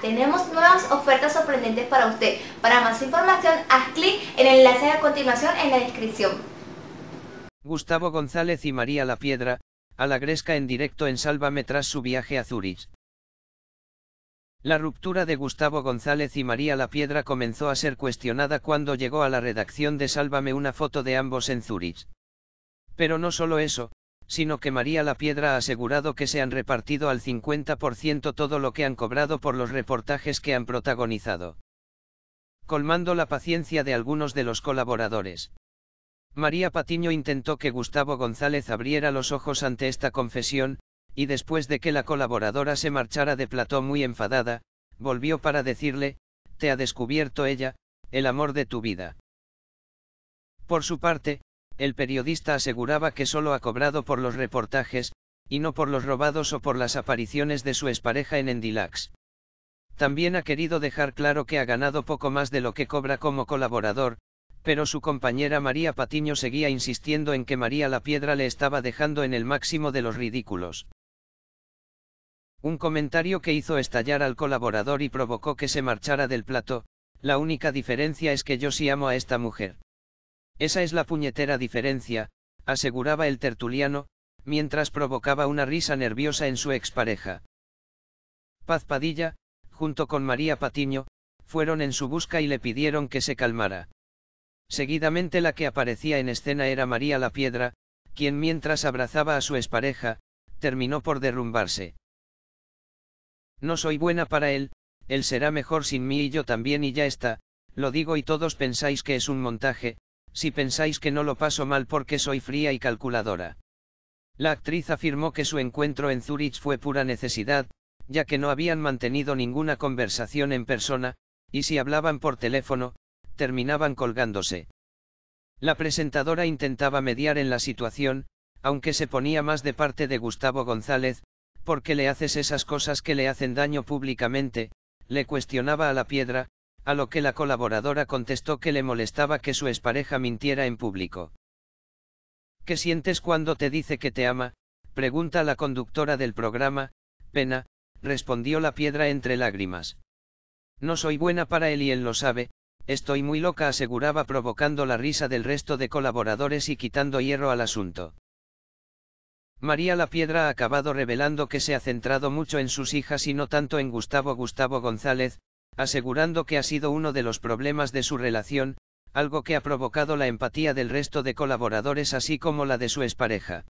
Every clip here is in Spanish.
tenemos nuevas ofertas sorprendentes para usted. Para más información, haz clic en el enlace a continuación en la descripción. Gustavo González y María La Piedra, a la Gresca en directo en Sálvame tras su viaje a Zurich. La ruptura de Gustavo González y María La Piedra comenzó a ser cuestionada cuando llegó a la redacción de Sálvame una foto de ambos en Zurich. Pero no solo eso, sino que María La Piedra ha asegurado que se han repartido al 50% todo lo que han cobrado por los reportajes que han protagonizado. Colmando la paciencia de algunos de los colaboradores. María Patiño intentó que Gustavo González abriera los ojos ante esta confesión, y después de que la colaboradora se marchara de plató muy enfadada, volvió para decirle, te ha descubierto ella, el amor de tu vida. Por su parte, el periodista aseguraba que solo ha cobrado por los reportajes, y no por los robados o por las apariciones de su expareja en Endilax. También ha querido dejar claro que ha ganado poco más de lo que cobra como colaborador, pero su compañera María Patiño seguía insistiendo en que María la Piedra le estaba dejando en el máximo de los ridículos. Un comentario que hizo estallar al colaborador y provocó que se marchara del plato, la única diferencia es que yo sí amo a esta mujer. Esa es la puñetera diferencia, aseguraba el tertuliano, mientras provocaba una risa nerviosa en su expareja. Paz Padilla, junto con María Patiño, fueron en su busca y le pidieron que se calmara. Seguidamente la que aparecía en escena era María la Piedra, quien mientras abrazaba a su expareja, terminó por derrumbarse. No soy buena para él, él será mejor sin mí y yo también y ya está, lo digo y todos pensáis que es un montaje, si pensáis que no lo paso mal porque soy fría y calculadora. La actriz afirmó que su encuentro en Zurich fue pura necesidad, ya que no habían mantenido ninguna conversación en persona, y si hablaban por teléfono, terminaban colgándose. La presentadora intentaba mediar en la situación, aunque se ponía más de parte de Gustavo González, porque le haces esas cosas que le hacen daño públicamente, le cuestionaba a la piedra, a lo que la colaboradora contestó que le molestaba que su expareja mintiera en público. ¿Qué sientes cuando te dice que te ama? pregunta la conductora del programa, pena, respondió la piedra entre lágrimas. No soy buena para él y él lo sabe, estoy muy loca aseguraba provocando la risa del resto de colaboradores y quitando hierro al asunto. María la Piedra ha acabado revelando que se ha centrado mucho en sus hijas y no tanto en Gustavo Gustavo González, asegurando que ha sido uno de los problemas de su relación, algo que ha provocado la empatía del resto de colaboradores así como la de su expareja.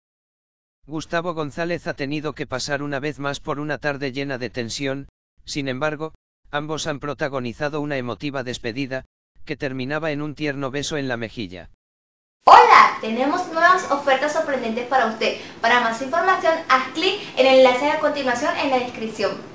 Gustavo González ha tenido que pasar una vez más por una tarde llena de tensión, sin embargo, ambos han protagonizado una emotiva despedida, que terminaba en un tierno beso en la mejilla. Hola, tenemos nuevas ofertas sorprendentes para usted. Para más información, haz clic en el enlace a continuación en la descripción.